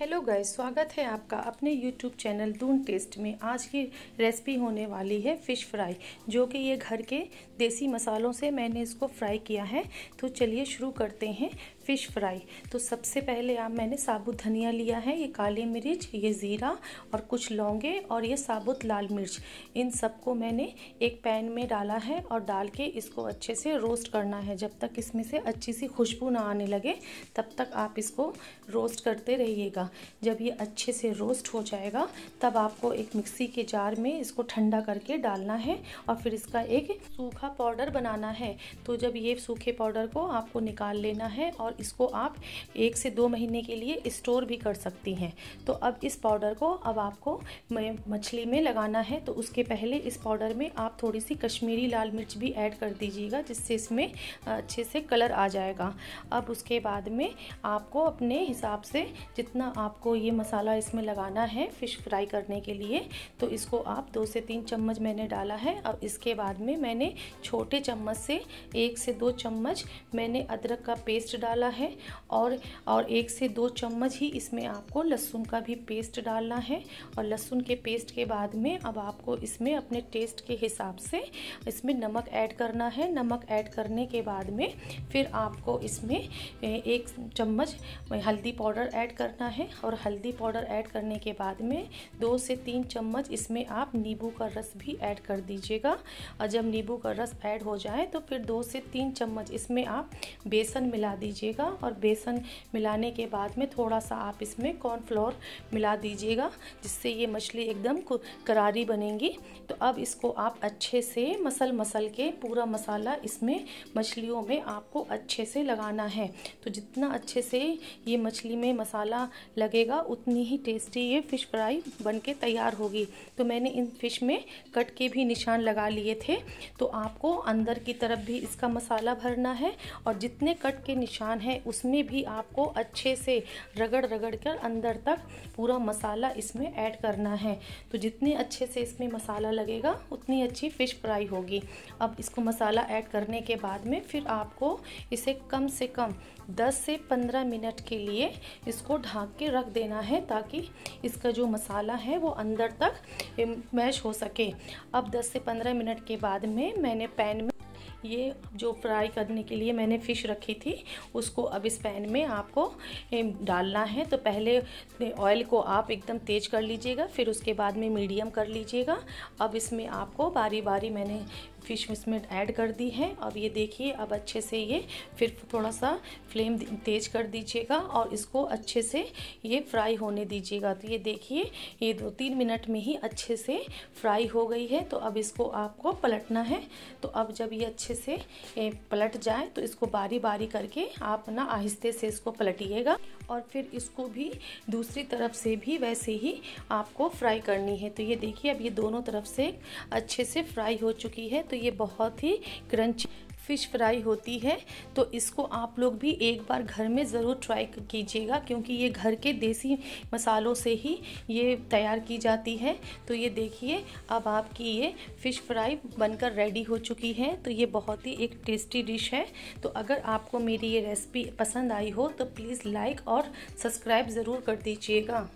hello guys स्वागत है आपका अपने यूट्यूब चैनल दून टेस्ट में आज की रेसिपी होने वाली है फ़िश फ्राई जो कि ये घर के देसी मसालों से मैंने इसको फ्राई किया है तो चलिए शुरू करते हैं फ़िश फ्राई तो सबसे पहले आप मैंने साबुत धनिया लिया है ये काली मिर्च ये ज़ीरा और कुछ लौंगे और ये साबुत लाल मिर्च इन सबको मैंने एक पैन में डाला है और डाल के इसको अच्छे से रोस्ट करना है जब तक इसमें से अच्छी सी खुशबू ना आने लगे तब तक आप इसको रोस्ट करते रहिएगा जब ये अच्छे से रोस्ट हो जाएगा तब आपको एक मिक्सी के जार में इसको ठंडा करके डालना है और फिर इसका एक सूखा पाउडर बनाना है तो जब ये सूखे पाउडर को आपको निकाल लेना है और इसको आप एक से दो महीने के लिए स्टोर भी कर सकती हैं तो अब इस पाउडर को अब आपको मछली में लगाना है तो उसके पहले इस पाउडर में आप थोड़ी सी कश्मीरी लाल मिर्च भी ऐड कर दीजिएगा जिससे इसमें अच्छे से कलर आ जाएगा अब उसके बाद में आपको अपने हिसाब से जितना आपको ये मसाला इसमें लगाना है फ़िश फ्राई करने के लिए तो इसको आप दो से तीन चम्मच मैंने डाला है अब इसके बाद में मैंने छोटे चम्मच से एक से दो चम्मच मैंने अदरक का पेस्ट डाला है और और एक से दो चम्मच ही इसमें आपको लहसुन का भी पेस्ट डालना है और लहसुन के पेस्ट के बाद में अब आपको इसमें अपने टेस्ट के हिसाब से इसमें नमक ऐड करना है नमक ऐड करने के बाद में फिर आपको इसमें एक चम्मच हल्दी पाउडर ऐड करना है और हल्दी पाउडर ऐड करने के बाद में दो से तीन चम्मच इसमें आप नींबू का रस भी ऐड कर दीजिएगा और जब नींबू का रस ऐड हो जाए तो फिर दो से तीन चम्मच इसमें आप बेसन मिला दीजिए दीजिएगा और बेसन मिलाने के बाद में थोड़ा सा आप इसमें कॉर्नफ्लोर मिला दीजिएगा जिससे ये मछली एकदम करारी बनेगी तो अब इसको आप अच्छे से मसल मसल के पूरा मसाला इसमें मछलियों में आपको अच्छे से लगाना है तो जितना अच्छे से ये मछली में मसाला लगेगा उतनी ही टेस्टी ये फ़िश फ्राई बन के तैयार होगी तो मैंने इन फिश में कट के भी निशान लगा लिए थे तो आपको अंदर की तरफ भी इसका मसाला भरना है और जितने कट के निशान है उसमें भी आपको अच्छे से रगड़ रगड़ कर अंदर तक पूरा मसाला इसमें ऐड करना है तो जितने अच्छे से इसमें मसाला लगेगा उतनी अच्छी फ़िश फ्राई होगी अब इसको मसाला ऐड करने के बाद में फिर आपको इसे कम से कम 10 से 15 मिनट के लिए इसको ढाँक के रख देना है ताकि इसका जो मसाला है वो अंदर तक मैश हो सके अब 10 से 15 मिनट के बाद में मैंने पैन में ये जो फ्राई करने के लिए मैंने फ़िश रखी थी उसको अब इस पैन में आपको डालना है तो पहले ऑयल को आप एकदम तेज़ कर लीजिएगा फिर उसके बाद में मीडियम कर लीजिएगा अब इसमें आपको बारी बारी मैंने फिश इसमें ऐड कर दी है अब ये देखिए अब अच्छे से ये फिर थोड़ा सा फ्लेम तेज कर दीजिएगा और इसको अच्छे से ये फ्राई होने दीजिएगा तो ये देखिए ये दो तीन मिनट में ही अच्छे से फ्राई हो गई है तो अब इसको आपको पलटना है तो अब जब ये अच्छे से पलट जाए तो इसको बारी बारी करके आप ना आहिस्ते से इसको पलटिएगा और फिर इसको भी दूसरी तरफ से भी वैसे ही आपको फ्राई करनी है तो ये देखिए अब ये दोनों तरफ से अच्छे से फ्राई हो चुकी है तो ये बहुत ही क्रंची फ़िश फ्राई होती है तो इसको आप लोग भी एक बार घर में ज़रूर ट्राई कीजिएगा क्योंकि ये घर के देसी मसालों से ही ये तैयार की जाती है तो ये देखिए अब आपकी ये फ़िश फ्राई बनकर रेडी हो चुकी है तो ये बहुत ही एक टेस्टी डिश है तो अगर आपको मेरी ये रेसिपी पसंद आई हो तो प्लीज़ लाइक और सब्सक्राइब ज़रूर कर दीजिएगा